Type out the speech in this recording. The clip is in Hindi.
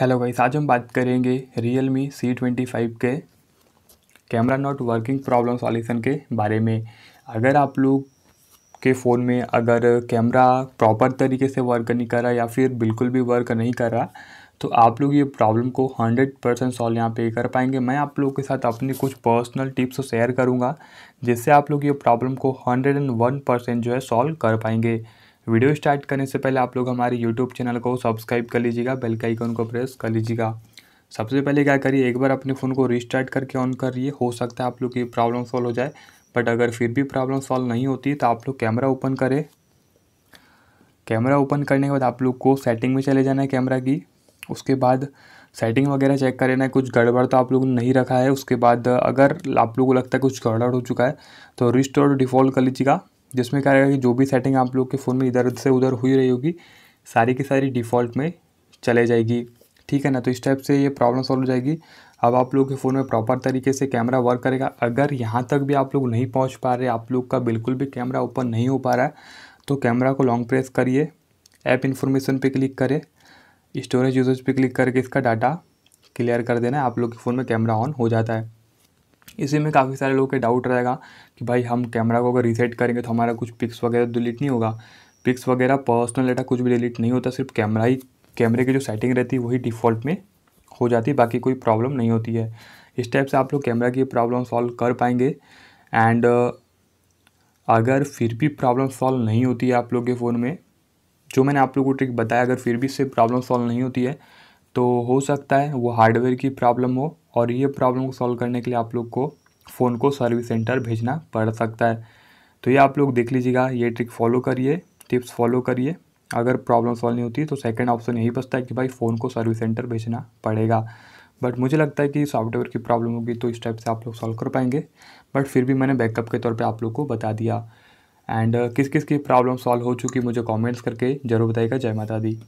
हेलो गाइस आज हम बात करेंगे Realme C twenty five के camera not working problem solution के बारे में अगर आप लोग के फ़ोन में अगर कैमरा प्रॉपर तरीके से वर्क नहीं कर रहा या फिर बिल्कुल भी वर्क नहीं कर रहा तो आप लोग ये प्रॉब्लम को हंड्रेड परसेंट सॉल्व यहाँ पे कर पाएंगे मैं आप लोगों के साथ अपनी कुछ पर्सनल टिप्स शेयर करूँगा जिससे आप लोग ये प्रॉब्लम को हंड्रेड एंड वन परसेंट जो है सॉल्व कर पाएंगे वीडियो स्टार्ट करने से पहले आप लोग हमारे यूट्यूब चैनल को सब्सक्राइब कर लीजिएगा बेल का आइकन को प्रेस कर लीजिएगा सबसे पहले क्या करिए एक बार अपने फ़ोन को रिस्टार्ट करके ऑन करिए हो सकता है आप लोग की प्रॉब्लम सॉल्व हो जाए बट अगर फिर भी प्रॉब्लम सॉल्व नहीं होती तो आप लोग कैमरा ओपन करें कैमरा ओपन करने के बाद आप लोग को सेटिंग में चले जाना है कैमरा की उसके बाद सेटिंग वगैरह चेक कर लेना है कुछ गड़बड़ तो आप लोग ने नहीं रखा है उसके बाद अगर आप लोगों को लगता है कुछ गड़बड़ हो चुका है तो रिस्टोर डिफ़ॉल्ट कर लीजिएगा जिसमें क्या रहेगा कि जो भी सेटिंग आप लोग के फ़ोन में इधर से उधर हुई रही होगी सारी की सारी डिफ़ॉल्ट में चले जाएगी ठीक है ना तो इस टाइप से ये प्रॉब्लम सॉल्व हो जाएगी अब आप लोग के फ़ोन में प्रॉपर तरीके से कैमरा वर्क करेगा अगर यहाँ तक भी आप लोग नहीं पहुँच पा रहे आप लोग का बिल्कुल भी कैमरा ओपन नहीं हो पा रहा है तो कैमरा को लॉन्ग प्रेस करिए ऐप इन्फॉर्मेशन पर क्लिक करें स्टोरेज यूजेज पर क्लिक करके इसका डाटा क्लियर कर देना आप लोग के फ़ोन में कैमरा ऑन हो जाता है इसी में काफ़ी सारे लोगों के डाउट रहेगा कि भाई हम कैमरा को अगर रीसेट करेंगे तो हमारा कुछ पिक्स वगैरह डिलीट नहीं होगा पिक्स वगैरह पर्सनल डेटा कुछ भी डिलीट नहीं होता सिर्फ कैमरा ही कैमरे की जो सेटिंग रहती है वही डिफ़ॉल्ट में हो जाती है बाकी कोई प्रॉब्लम नहीं होती है इस टाइप से आप लोग कैमरा की प्रॉब्लम सॉल्व कर पाएंगे एंड अगर फिर भी प्रॉब्लम सॉल्व नहीं होती है आप लोग के फ़ोन में जो मैंने आप लोग को ट्रिक बताया अगर फिर भी इससे प्रॉब्लम सॉल्व नहीं होती है तो हो सकता है वो हार्डवेयर की प्रॉब्लम हो और ये प्रॉब्लम को सॉल्व करने के लिए आप लोग को फ़ोन को सर्विस सेंटर भेजना पड़ सकता है तो ये आप लोग देख लीजिएगा ये ट्रिक फॉलो करिए टिप्स फॉलो करिए अगर प्रॉब्लम सॉल्व नहीं होती तो सेकंड ऑप्शन यही बचता है कि भाई फ़ोन को सर्विस सेंटर भेजना पड़ेगा बट मुझे लगता है कि सॉफ्टवेयर की प्रॉब्लम होगी तो इस टाइप से आप लोग सॉल्व कर पाएंगे बट फिर भी मैंने बैकअप के तौर पे आप लोग को बता दिया एंड किस किस की प्रॉब्लम सॉल्व हो चुकी मुझे कमेंट्स करके ज़रूर बताइएगा जय माता दी